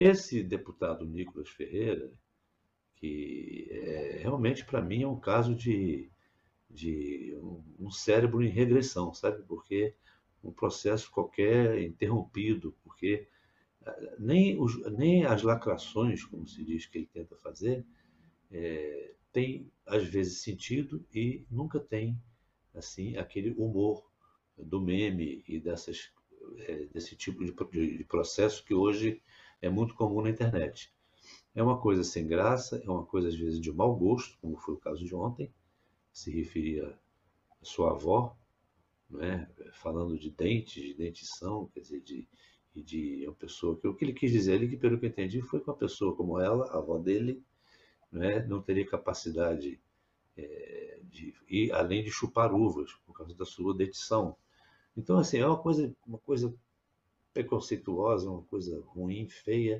Esse deputado Nicolas Ferreira, que é, realmente para mim é um caso de, de um, um cérebro em regressão, sabe? Porque um processo qualquer interrompido, porque ah, nem, os, nem as lacrações, como se diz que ele tenta fazer, é, tem às vezes sentido e nunca tem assim aquele humor do meme e dessas, é, desse tipo de, de, de processo que hoje é muito comum na internet. É uma coisa sem graça, é uma coisa às vezes de mau gosto, como foi o caso de ontem, se referia à sua avó, né, falando de dentes, de dentição, quer dizer, de, de uma pessoa que o que ele quis dizer ali, que pelo que eu entendi, foi que uma pessoa como ela, a avó dele, né, não teria capacidade é, de ir além de chupar uvas por causa da sua dentição. Então, assim, é uma coisa, uma coisa preconceituosa, uma coisa ruim, feia.